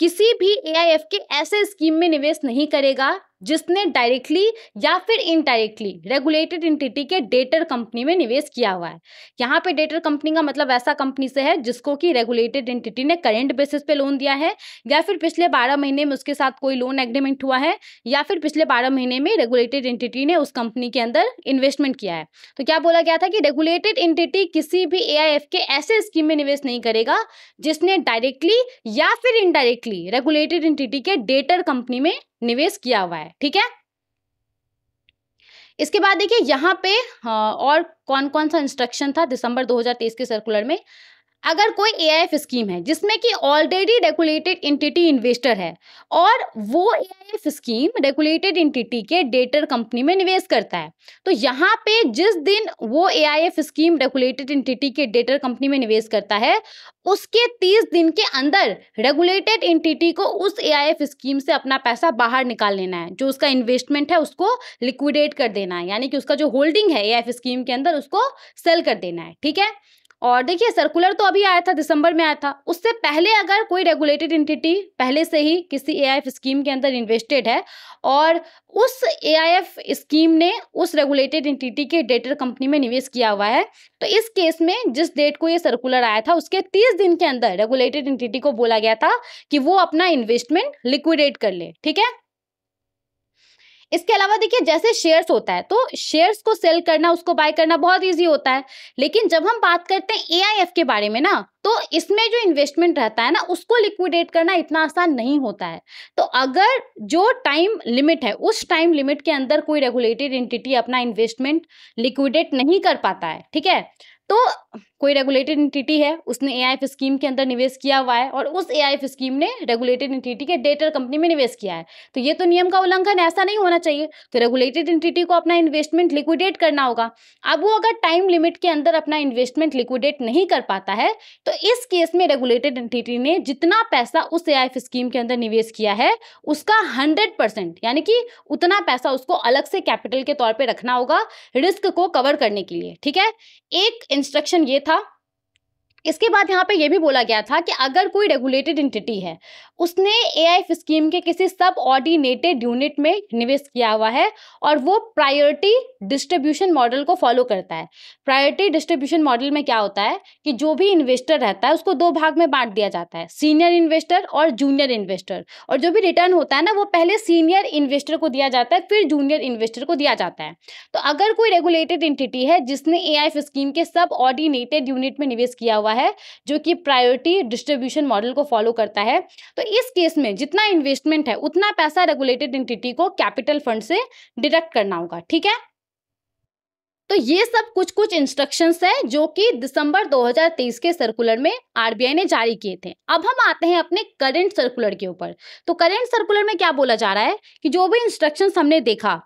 किसी भी एआईएफ के ऐसे स्कीम में निवेश नहीं करेगा जिसने डायरेक्टली या फिर इनडायरेक्टली रेगुलेटेड इंटिटी के डेटर कंपनी में निवेश किया हुआ है यहाँ पे डेटर कंपनी का मतलब ऐसा कंपनी से है जिसको कि रेगुलेटेड इंटिटी ने करेंट बेसिस पे लोन दिया है या फिर पिछले बारह महीने में उसके साथ कोई लोन एग्रीमेंट हुआ है या फिर पिछले बारह महीने में रेगुलेटेड इंटिटी ने उस कंपनी के अंदर इन्वेस्टमेंट किया है तो क्या बोला गया था कि रेगुलेटेड इंटिटी किसी भी ए के ऐसे स्कीम में निवेश नहीं करेगा जिसने डायरेक्टली या फिर इनडायरेक्टली रेगुलेटेड इंटिटी के डेटर कंपनी में निवेश किया हुआ है ठीक है इसके बाद देखिए यहाँ पे हाँ, और कौन कौन सा इंस्ट्रक्शन था दिसंबर 2023 के सर्कुलर में अगर कोई ए स्कीम है जिसमें कि ऑलरेडी रेगुलेटेड इंटिटी इन्वेस्टर है और वो ए स्कीम रेगुलेटेड इंटिटी के डेटर कंपनी में निवेश करता है तो यहाँ पे जिस दिन वो ए स्कीम रेगुलेटेड इंटिटी के डेटर कंपनी में निवेश करता है उसके तीस दिन के अंदर रेगुलेटेड इंटिटी को उस ए स्कीम से अपना पैसा बाहर निकाल लेना है जो उसका इन्वेस्टमेंट है उसको लिक्विडेट कर देना है यानी कि उसका जो होल्डिंग है ए स्कीम के अंदर उसको सेल कर देना है ठीक है और देखिए सर्कुलर तो अभी आया था दिसंबर में आया था उससे पहले अगर कोई रेगुलेटेड एंटिटी पहले से ही किसी एआईएफ स्कीम के अंदर इन्वेस्टेड है और उस एआईएफ स्कीम ने उस रेगुलेटेड एंटिटी के डेटर कंपनी में निवेश किया हुआ है तो इस केस में जिस डेट को ये सर्कुलर आया था उसके तीस दिन के अंदर रेगुलेटेड एंटिटी को बोला गया था कि वो अपना इन्वेस्टमेंट लिक्विडेट कर ले ठीक है इसके अलावा देखिए जैसे शेयर्स होता है तो शेयर्स को सेल करना उसको बाय करना बहुत ईजी होता है लेकिन जब हम बात करते हैं ए के बारे में ना तो इसमें जो इन्वेस्टमेंट रहता है ना उसको लिक्विडेट करना इतना आसान नहीं होता है तो अगर जो टाइम लिमिट है उस टाइम लिमिट के अंदर कोई रेगुलेटेड एंटिटी अपना इन्वेस्टमेंट लिक्विडेट नहीं कर पाता है ठीक है तो कोई रेगुलेटेड इंटिटी है उसने ए स्कीम के अंदर निवेश किया हुआ है और उस ए स्कीम ने रेगुलेटेड इंटिटी के डेटर कंपनी में निवेश किया है तो ये तो नियम का उल्लंघन ऐसा नहीं होना चाहिए तो रेगुलेटेड इंटिटी को अपना इन्वेस्टमेंट लिक्विडेट करना होगा अब वो अगर टाइम लिमिट के अंदर अपना इन्वेस्टमेंट लिक्विडेट नहीं कर पाता है तो इस केस में रेगुलेटेड इंटिटी ने जितना पैसा उस ए स्कीम के अंदर निवेश किया है उसका हंड्रेड परसेंट यानी कि उतना पैसा उसको अलग से कैपिटल के तौर पर रखना होगा रिस्क को कवर करने के लिए ठीक है एक इंस्ट्रक्शन ये था इसके बाद यहाँ पे ये भी बोला गया था कि अगर कोई रेगुलेटेड इंटिटी है उसने ए स्कीम के किसी सब ऑर्डिनेटेड यूनिट में निवेश किया हुआ है और वो प्रायोरिटी डिस्ट्रीब्यूशन मॉडल को फॉलो करता है प्रायोरिटी डिस्ट्रीब्यूशन मॉडल में क्या होता है कि जो भी इन्वेस्टर रहता है उसको दो भाग में बांट दिया जाता है सीनियर इन्वेस्टर और जूनियर इन्वेस्टर और जो भी रिटर्न होता है ना वो पहले सीनियर इन्वेस्टर को दिया जाता है फिर जूनियर इन्वेस्टर को दिया जाता है तो अगर कोई रेगुलेटेड इंटिटी है जिसने ए स्कीम के सब ऑर्डिनेटेड यूनिट में निवेश किया हुआ हुआ है जो कि प्रायोरिटी डिस्ट्रीब्यूशन मॉडल को फॉलो करता है तो इस केस में जितना इन्वेस्टमेंट है उतना पैसा रेगुलेटेड एंटिटी को कैपिटल फंड से डिडक्ट करना होगा ठीक है तो ये सब कुछ कुछ इंस्ट्रक्शंस है जो कि दिसंबर 2023 के सर्कुलर में आरबीआई ने जारी किए थे अब हम आते हैं अपने करंट सर्कुलर के ऊपर तो करंट सर्कुलर में क्या बोला जा रहा है कि जो भी इंस्ट्रक्शंस हमने देखा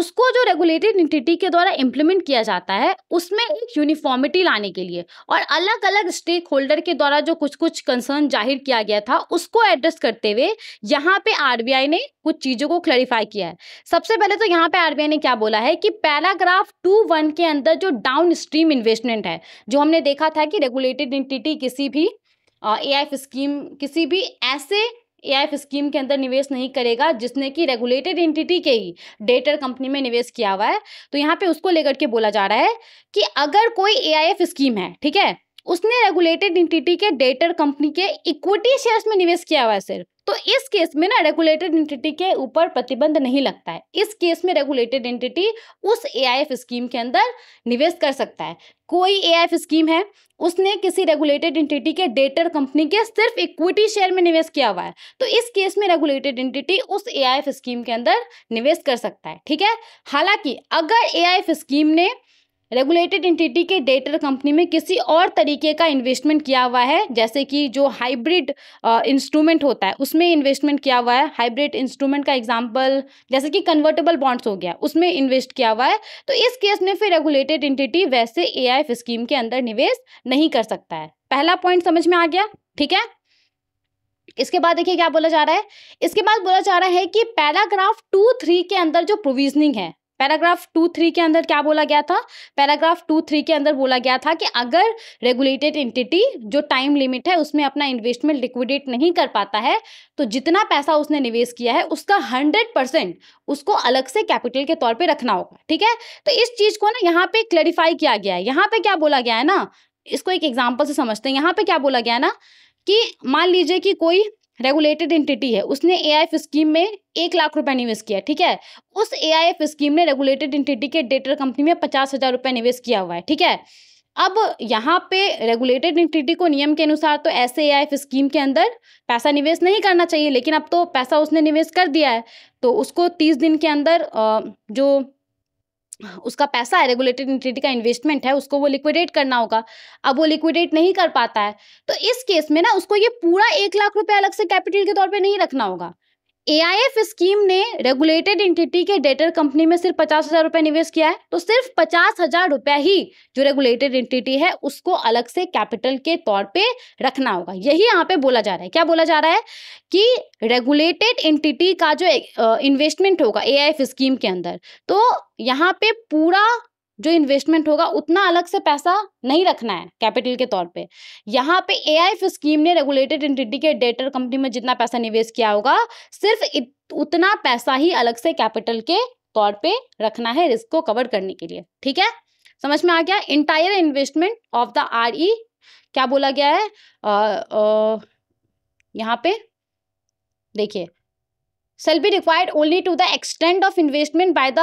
उसको जो रेगुलेटेड इंटिटी के द्वारा इम्प्लीमेंट किया जाता है उसमें एक यूनिफॉर्मिटी लाने के लिए और अलग अलग स्टेक होल्डर के द्वारा जो कुछ कुछ कंसर्न जाहिर किया गया था उसको एड्रेस करते हुए यहाँ पे आर ने कुछ चीज़ों को क्लैरिफाई किया है सबसे पहले तो यहाँ पे आर ने क्या बोला है कि पैराग्राफ टू वन के अंदर जो डाउन स्ट्रीम इन्वेस्टमेंट है जो हमने देखा था कि रेगुलेटेड इंटिटी किसी भी ए स्कीम किसी भी ऐसे एआईएफ स्कीम के अंदर निवेश नहीं करेगा जिसने कि रेगुलेटेड एंटिटी के ही डेटर कंपनी में निवेश किया हुआ है तो यहाँ पे उसको लेकर के बोला जा रहा है कि अगर कोई एआईएफ स्कीम है ठीक है उसने रेगुलेटेड एंटिटी के डेटर कंपनी के इक्विटी शेयर्स में निवेश किया हुआ है सिर्फ तो इस केस में ना रेगुलेटेड एंटिटी के ऊपर प्रतिबंध नहीं लगता है इस केस में रेगुलेटेड एंटिटी उस एआईएफ स्कीम के अंदर निवेश कर सकता है कोई एआईएफ स्कीम है उसने किसी रेगुलेटेड एंटिटी के डेटर कंपनी के सिर्फ इक्विटी शेयर में निवेश किया हुआ है तो इस केस में रेगुलेटेड एंटिटी उस एआईएफ स्कीम के अंदर निवेश कर सकता है ठीक है हालांकि अगर एआईएफ स्कीम ने रेगुलेटेड एंटिटी के डेटर कंपनी में किसी और तरीके का इन्वेस्टमेंट किया हुआ है जैसे कि जो हाइब्रिड इंस्ट्रूमेंट होता है उसमें इन्वेस्टमेंट किया हुआ है हाइब्रिड इंस्ट्रूमेंट का एग्जांपल जैसे कि कन्वर्टेबल बॉन्ड्स हो गया उसमें इन्वेस्ट किया हुआ है तो इस केस में फिर रेगुलेटेड इंटिटी वैसे ए स्कीम के अंदर निवेश नहीं कर सकता है पहला पॉइंट समझ में आ गया ठीक है इसके बाद देखिए क्या बोला जा रहा है इसके बाद बोला जा रहा है कि पैराग्राफ टू थ्री के अंदर जो प्रोविजनिंग है पैराग्राफ टू थ्री के अंदर क्या बोला गया था पैराग्राफ टू थ्री के अंदर बोला गया था कि अगर रेगुलेटेड एंटिटी जो टाइम लिमिट है उसमें अपना इन्वेस्टमेंट लिक्विडेट नहीं कर पाता है तो जितना पैसा उसने निवेश किया है उसका हंड्रेड परसेंट उसको अलग से कैपिटल के तौर पर रखना होगा ठीक है तो इस चीज को ना यहाँ पे क्लैरिफाई किया गया है यहाँ पे क्या बोला गया है ना इसको एक एग्जाम्पल से समझते हैं यहाँ पे क्या बोला गया है ना कि मान लीजिए कि कोई रेगुलेटेड एंटिटी है उसने एआईएफ स्कीम में एक लाख रुपए निवेश किया ठीक है उस एआईएफ स्कीम ने रेगुलेटेड एंटिटी के डेटर कंपनी में पचास हजार रुपये निवेश किया हुआ है ठीक है अब यहाँ पे रेगुलेटेड एंटिटी को नियम के अनुसार तो ऐसे ए आई स्कीम के अंदर पैसा निवेश नहीं करना चाहिए लेकिन अब तो पैसा उसने निवेश कर दिया है तो उसको तीस दिन के अंदर जो उसका पैसा है रेगुलेटेड इंटिटी का इन्वेस्टमेंट है उसको वो लिक्विडेट करना होगा अब वो लिक्विडेट नहीं कर पाता है तो इस केस में ना उसको ये पूरा एक लाख रुपए अलग से कैपिटल के तौर पे नहीं रखना होगा एआईएफ स्कीम ने रेगुलेटेड इंटिटी के डेटर कंपनी में सिर्फ पचास हजार रुपए निवेश किया है तो सिर्फ पचास हजार रुपया ही जो रेगुलेटेड इंटिटी है उसको अलग से कैपिटल के तौर पे रखना होगा यही यहाँ पे बोला जा रहा है क्या बोला जा रहा है कि रेगुलेटेड इंटिटी का जो इन्वेस्टमेंट होगा ए स्कीम के अंदर तो यहाँ पे पूरा जो इन्वेस्टमेंट होगा उतना अलग से पैसा नहीं रखना है कैपिटल के तौर पे यहाँ पे ए आई स्कीम ने रेगुलेटेड एंटिटी के डेटर कंपनी में जितना पैसा निवेश किया होगा सिर्फ उतना पैसा ही अलग से कैपिटल के तौर पे रखना है रिस्क को कवर करने के लिए ठीक है समझ में आ गया entire investment of the R E क्या बोला गया है आ, आ, यहाँ पे देखिए shall be required only to the extent of investment by the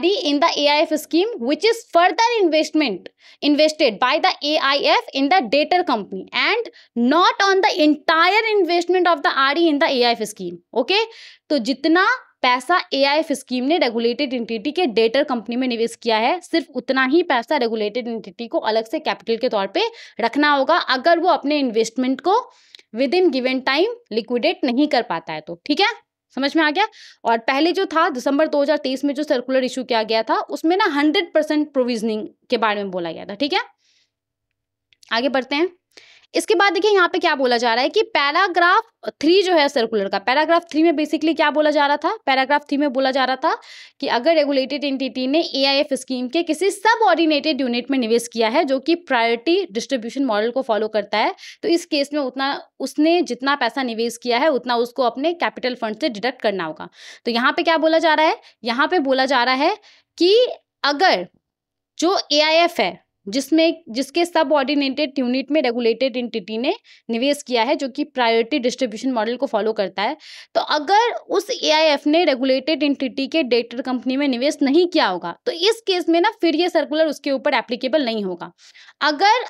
RE in the AIF scheme which is further investment invested by the AIF in the debtor company and not on the entire investment of the RE in the AIF scheme okay तो जितना पैसा AIF scheme ने regulated entity के debtor company में निवेश किया है सिर्फ उतना ही पैसा रेगुलेटेड एंटिटी को अलग से कैपिटल के तौर पे रखना होगा अगर वो अपने इन्वेस्टमेंट को within given time liquidate नहीं कर पाता है तो ठीक है समझ में आ गया और पहले जो था दिसंबर 2023 में जो सर्कुलर इशू किया गया था उसमें ना 100 परसेंट प्रोविजनिंग के बारे में बोला गया था ठीक है आगे बढ़ते हैं इसके बाद देखिए यहाँ पे क्या बोला जा रहा है कि पैराग्राफ थ्री जो है सर्कुलर का पैराग्राफ थ्री में बेसिकली क्या बोला जा रहा था पैराग्राफ थ्री में बोला जा रहा था कि अगर रेगुलेटेड एंटिटी ने एआईएफ स्कीम के किसी सब ऑर्डिनेटेड यूनिट में निवेश किया है जो कि प्रायोरिटी डिस्ट्रीब्यूशन मॉडल को फॉलो करता है तो इस केस में उतना उसने जितना पैसा निवेश किया है उतना उसको अपने कैपिटल फंड से डिडक्ट करना होगा तो यहाँ पे क्या बोला जा रहा है यहाँ पे बोला जा रहा है कि अगर जो ए है जिसमें जिसके सब ऑर्डिनेटेड यूनिट में रेगुलेटेड इंटिटी ने निवेश किया है जो कि प्रायोरिटी डिस्ट्रीब्यूशन मॉडल को फॉलो करता है तो अगर उस एआईएफ ने रेगुलेटेड इंटिटी के डेटर कंपनी में निवेश नहीं किया होगा तो इस केस में ना फिर ये सर्कुलर उसके ऊपर एप्लीकेबल नहीं होगा अगर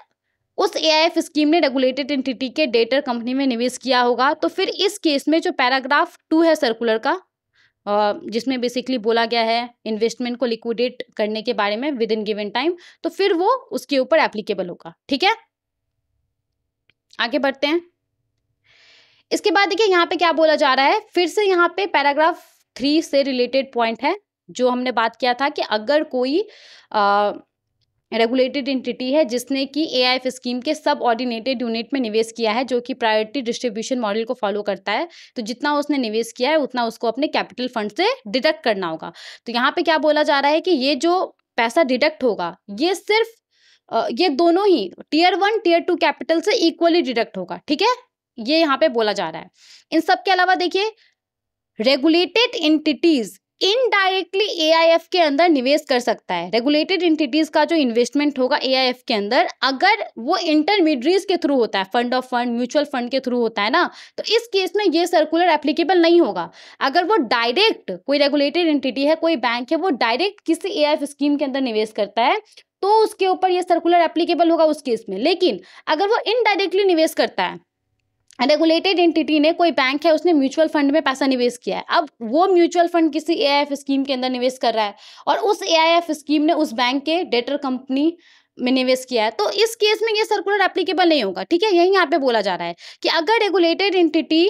उस एआईएफ स्कीम ने रेगुलेटेड इंटिटी के डेटर कंपनी में निवेश किया होगा तो फिर इस केस में जो पैराग्राफ टू है सर्कुलर का जिसमें बेसिकली बोला गया है इन्वेस्टमेंट को लिक्विडेट करने के बारे में विद इन गिवन टाइम तो फिर वो उसके ऊपर एप्लीकेबल होगा ठीक है आगे बढ़ते हैं इसके बाद देखिए यहाँ पे क्या बोला जा रहा है फिर से यहाँ पे पैराग्राफ थ्री से रिलेटेड पॉइंट है जो हमने बात किया था कि अगर कोई आ, रेगुलेटेड एंटिटी है जिसने कि एफ स्कीम के सब ऑर्डिनेटेड यूनिट में निवेश किया है जो कि प्रायोरिटी डिस्ट्रीब्यूशन मॉडल को फॉलो करता है तो जितना उसने निवेश किया है उतना उसको अपने कैपिटल फंड से डिडक्ट करना होगा तो यहाँ पे क्या बोला जा रहा है कि ये जो पैसा डिडक्ट होगा ये सिर्फ ये दोनों ही tier one tier two capital से इक्वली डिडक्ट होगा ठीक है ये यहाँ पे बोला जा रहा है इन सब के अलावा देखिए रेगुलेटेड इंटिटीज इनडायरेक्टली एफ के अंदर निवेश कर सकता है रेगुलेटेड इंटिटीज का जो इन्वेस्टमेंट होगा एफ के अंदर अगर वो इंटरमीडियज के थ्रू होता है fund of fund mutual fund के थ्रू होता है ना तो इस केस में ये सर्कुलर एप्लीकेबल नहीं होगा अगर वो डायरेक्ट कोई रेगुलेटेड इंटिटी है कोई बैंक है वो डायरेक्ट किसी ए स्कीम के अंदर निवेश करता है तो उसके ऊपर ये सर्कुलर एप्लीकेबल होगा उस केस में लेकिन अगर वो इनडायरेक्टली निवेश करता है रेगुलेटेड एंटिटी ने कोई बैंक है उसने म्यूचुअल फंड में पैसा निवेश किया है अब वो म्यूचुअल फंड किसी एआईएफ स्कीम के अंदर निवेश कर रहा है और उस एआईएफ स्कीम ने उस बैंक के डेटर कंपनी में निवेश किया है तो इस केस में ये सर्कुलर एप्लीकेबल नहीं होगा ठीक है यही यहाँ पे बोला जा रहा है कि अगर regulated entity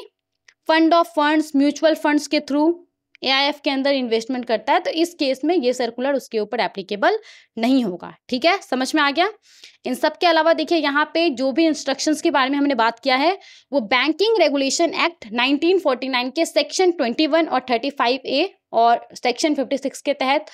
fund of funds mutual funds के थ्रू एआईएफ के अंदर इन्वेस्टमेंट करता है तो इस केस में ये सर्कुलर उसके ऊपर एप्लीकेबल नहीं होगा ठीक है समझ में आ गया इन सब के अलावा देखिए यहाँ पे जो भी इंस्ट्रक्शंस के बारे में हमने बात किया है वो बैंकिंग रेगुलेशन एक्ट 1949 के सेक्शन 21 और 35 ए और सेक्शन 56 के तहत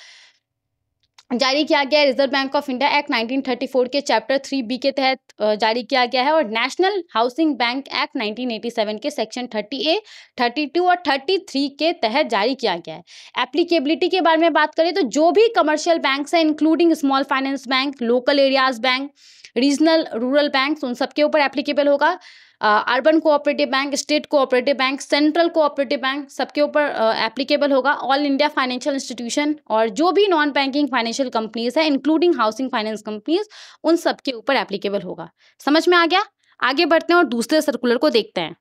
जारी किया गया है reserve bank of India act 1934 के चैप्टर थ्री बी के तहत जारी किया गया है और नेशनल हाउसिंग बैंक एक्ट 1987 के सेक्शन 30 ए 32 और 33 के तहत जारी किया गया है एप्लीकेबिलिटी के बारे में बात करें तो जो भी कमर्शियल बैंक्स हैं including small finance bank local areas bank regional rural bank उन सबके ऊपर एप्लीकेबल होगा urban cooperative bank state cooperative bank central cooperative bank सबके ऊपर एप्लीकेबल होगा ऑल इंडिया फाइनेंशियल इंस्टीट्यूशन और जो भी नॉन बैंकिंग फाइनेंशियल कंपनीज है इंक्लूडिंग हाउसिंग फाइनेंस कंपनीज उन सबके ऊपर एप्लीकेबल होगा समझ में आ गया आगे बढ़ते हैं और दूसरे सर्कुलर को देखते हैं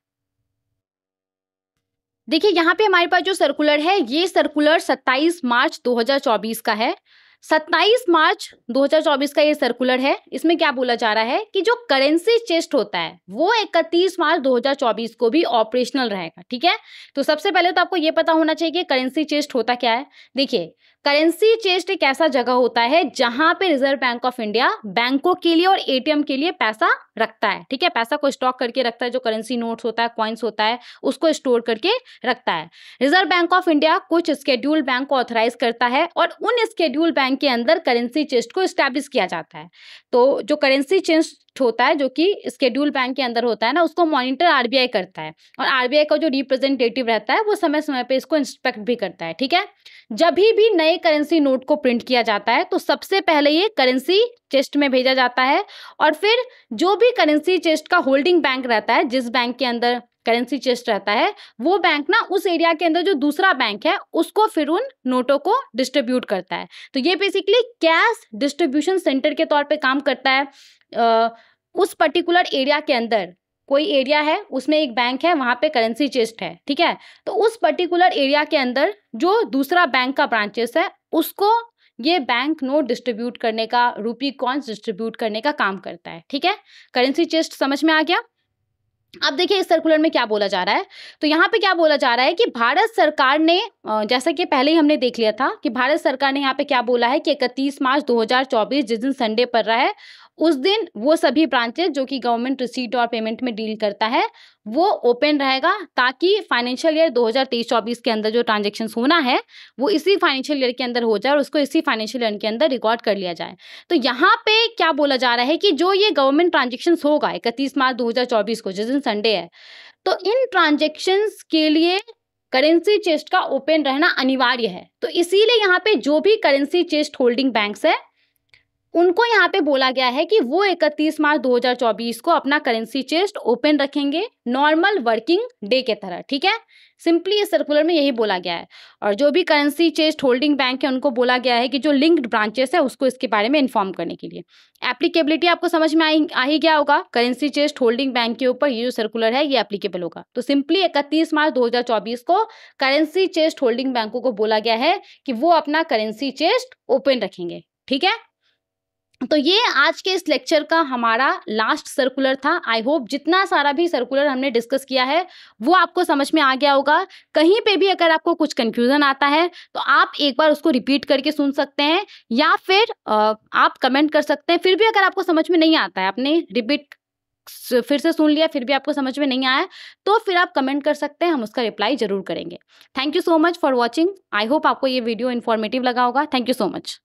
देखिए यहाँ पे हमारे पास जो सर्कुलर है ये सर्कुलर 27 मार्च 2024 का है सत्ताईस मार्च 2024 का ये सर्कुलर है इसमें क्या बोला जा रहा है कि जो करेंसी चेस्ट होता है वो 31 मार्च 2024 को भी ऑपरेशनल रहेगा ठीक है तो सबसे पहले तो आपको ये पता होना चाहिए कि करेंसी चेस्ट होता क्या है देखिए करेंसी चेस्ट एक ऐसा जगह होता है जहां पे रिजर्व बैंक ऑफ इंडिया बैंकों के लिए और एटीएम के लिए पैसा रखता है ठीक है पैसा को स्टॉक करके रखता है जो करेंसी नोट्स होता है कॉइन्स होता है उसको स्टोर करके रखता है रिजर्व बैंक ऑफ इंडिया कुछ स्केड्यूल बैंक को ऑथराइज करता है और उन स्केड्यूल बैंक के अंदर करेंसी चेस्ट को स्टैब्लिश किया जाता है तो जो करेंसी चेस्ट एक्ट होता है जो कि स्केड्यूल बैंक के अंदर होता है ना उसको मॉनिटर आरबीआई करता है और आरबीआई का जो रिप्रेजेंटेटिव रहता है वो समय समय पर इसको इंस्पेक्ट भी करता है ठीक है जब भी नए करेंसी नोट को प्रिंट किया जाता है तो सबसे पहले ये करेंसी चेस्ट में भेजा जाता है और फिर जो भी करेंसी चेस्ट का होल्डिंग बैंक रहता है जिस बैंक के अंदर करेंसी चेस्ट रहता है वो बैंक ना उस एरिया के अंदर जो दूसरा बैंक है उसको फिर उन नोटों को डिस्ट्रीब्यूट करता है तो ये बेसिकली कैश डिस्ट्रीब्यूशन सेंटर के तौर पे काम करता है आ, उस पर्टिकुलर एरिया के अंदर कोई एरिया है उसमें एक बैंक है वहां पे करेंसी चेस्ट है ठीक है तो उस पर्टिकुलर एरिया के अंदर जो दूसरा बैंक का ब्रांचेस है उसको ये बैंक नोट डिस्ट्रीब्यूट करने का रूपी कॉइन्स डिस्ट्रीब्यूट करने का काम करता है ठीक है करेंसी चेस्ट समझ में आ गया अब देखिए इस सर्कुलर में क्या बोला जा रहा है तो यहाँ पे क्या बोला जा रहा है कि भारत सरकार ने जैसा कि पहले ही हमने देख लिया था कि भारत सरकार ने यहाँ पे क्या बोला है कि इकतीस मार्च 2024 जिस दिन संडे पड़ रहा है उस दिन वो सभी ब्रांचेज जो कि गवर्नमेंट रिसीट और पेमेंट में डील करता है वो ओपन रहेगा ताकि फाइनेंशियल ईयर 2023-24 के अंदर जो ट्रांजेक्शन होना है वो इसी फाइनेंशियल ईयर के अंदर हो जाए और उसको इसी फाइनेंशियल ईयर के अंदर रिकॉर्ड कर लिया जाए तो यहाँ पे क्या बोला जा रहा है कि जो ये गवर्नमेंट ट्रांजेक्शन होगा इकतीस मार्च दो को जिस दिन संडे है तो इन ट्रांजेक्शन के लिए करेंसी चेस्ट का ओपन रहना अनिवार्य है तो इसीलिए यहाँ पे जो भी करेंसी चेस्ट होल्डिंग बैंक्स है उनको यहाँ पे बोला गया है कि वो 31 मार्च 2024 को अपना करेंसी चेस्ट ओपन रखेंगे नॉर्मल वर्किंग डे के तरह ठीक है सिंपली इस सर्कुलर में यही बोला गया है और जो भी करेंसी चेस्ट होल्डिंग बैंक है उनको बोला गया है कि जो लिंक्ड ब्रांचेस है उसको इसके बारे में इन्फॉर्म करने के लिए एप्लीकेबिलिटी आपको समझ में आई आ ही गया होगा करेंसी चेस्ट होल्डिंग बैंक के ऊपर ये जो सर्कुलर है ये एप्लीकेबल होगा तो सिंपली इकतीस मार्च दो को करेंसी चेस्ट होल्डिंग बैंकों को बोला गया है कि वो अपना करेंसी चेस्ट ओपन रखेंगे ठीक है तो ये आज के इस लेक्चर का हमारा लास्ट सर्कुलर था आई होप जितना सारा भी सर्कुलर हमने डिस्कस किया है वो आपको समझ में आ गया होगा कहीं पे भी अगर आपको कुछ कंफ्यूजन आता है तो आप एक बार उसको रिपीट करके सुन सकते हैं या फिर आप कमेंट कर सकते हैं फिर भी अगर आपको समझ में नहीं आता है आपने रिपीट फिर से सुन लिया फिर भी आपको समझ में नहीं आया तो फिर आप कमेंट कर सकते हैं हम उसका रिप्लाई जरूर करेंगे thank you so much for watching I hope आपको ये वीडियो इन्फॉर्मेटिव लगा होगा थैंक यू सो मच